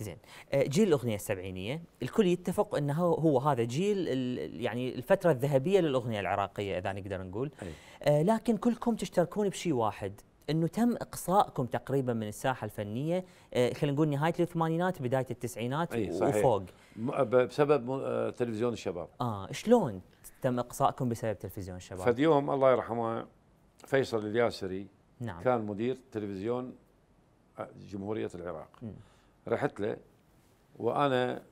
زين آه، جيل الاغنيه السبعينيه الكل يتفق انه هو هذا جيل يعني الفتره الذهبيه للاغنيه العراقيه اذا نقدر نقول آه، لكن كلكم تشتركون بشيء واحد انه تم اقصائكم تقريبا من الساحه الفنيه آه، خلينا نقول نهايه الثمانينات بدايه التسعينات أي صحيح. وفوق بسبب تلفزيون الشباب اه شلون تم اقصائكم بسبب تلفزيون الشباب فديهم الله يرحمه فيصل الياسري نعم. كان مدير تلفزيون جمهوريه العراق م. رحت له وانا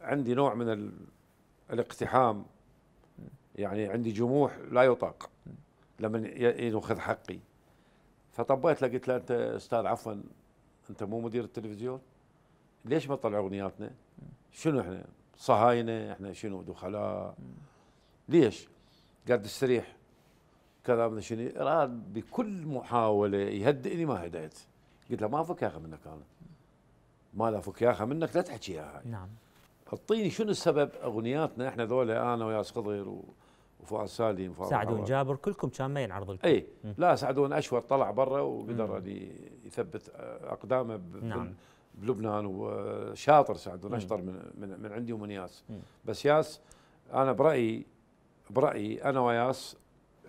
عندي نوع من ال... الاقتحام يعني عندي جموح لا يطاق لما ياخذ حقي فطبيت له قلت له انت استاذ عفوا انت مو مدير التلفزيون ليش ما تطلع اغنياتنا؟ شنو احنا؟ صهاينه احنا شنو دخلاء؟ ليش؟ قاعد استريح كذا من شنو؟ اراد بكل محاوله يهدئني ما هديت قلت له ما اخي منك انا ما فك ياخا منك لا تحكيها هاي نعم حطيني شنو السبب اغنياتنا احنا ذولا انا وياس خضير وفؤاد سالم وفؤاد سعدون جابر كلكم كان ما ينعرض لكم اي لا سعدون اشور طلع برا وقدر ان يثبت آه، اقدامه نعم. بلبنان وشاطر سعدون اشطر من من, من عندي ومن ياس مم. بس ياس انا برايي برايي انا وياس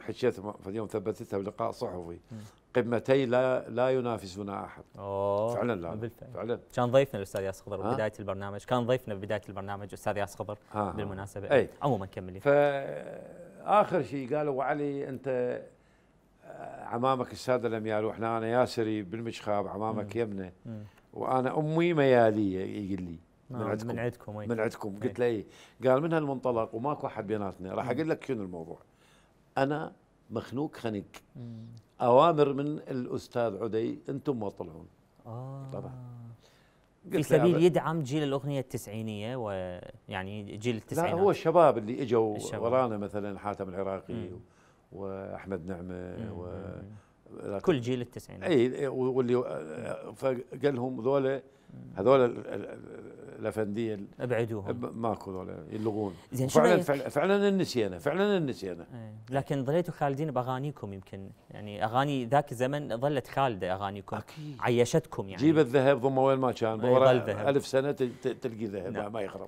حكيت في اليوم ثبتتها بلقاء صحفي قمتي لا لا ينافسنا احد أوه. فعلا لا بالفعل. فعلا كان ضيفنا الاستاذ ياس خضر بدايه البرنامج كان ضيفنا بدايه البرنامج استاذ ياس خضر آه. بالمناسبه اي عموما كملي فاخر شيء قالوا علي انت آه، عمامك الساده يالو واحنا انا ياسري بالمشخاب عمامك يمنه وانا امي مياليه يقول لي آه، من عندكم من عندكم من عندكم قلت له اي قال من هالمنطلق وماكو احد بيناتنا راح اقول لك شنو الموضوع انا مخنوق خنق اوامر من الاستاذ عدي انتم ما تطلعون آه طبعا في سبيل يدعم جيل الاغنيه التسعينيه ويعني جيل التسعينات لا هو الشباب اللي اجوا ورانا مثلا حاتم العراقي مم. واحمد نعمه و كل جيل التسعينات اي واللي آه، فقال لهم هذول هذول الافنديه ابعدوهم ماكو ذولا يلغون زين فعلا, فعلا فعلا فعلا نسينا إيه، لكن ظليتوا خالدين باغانيكم يمكن يعني اغاني ذاك الزمن ظلت خالده اغانيكم اكيد عيشتكم يعني جيب الذهب ضمه وين ما كان إيه، الف سنه تلقي ذهب نعم. ما يخرب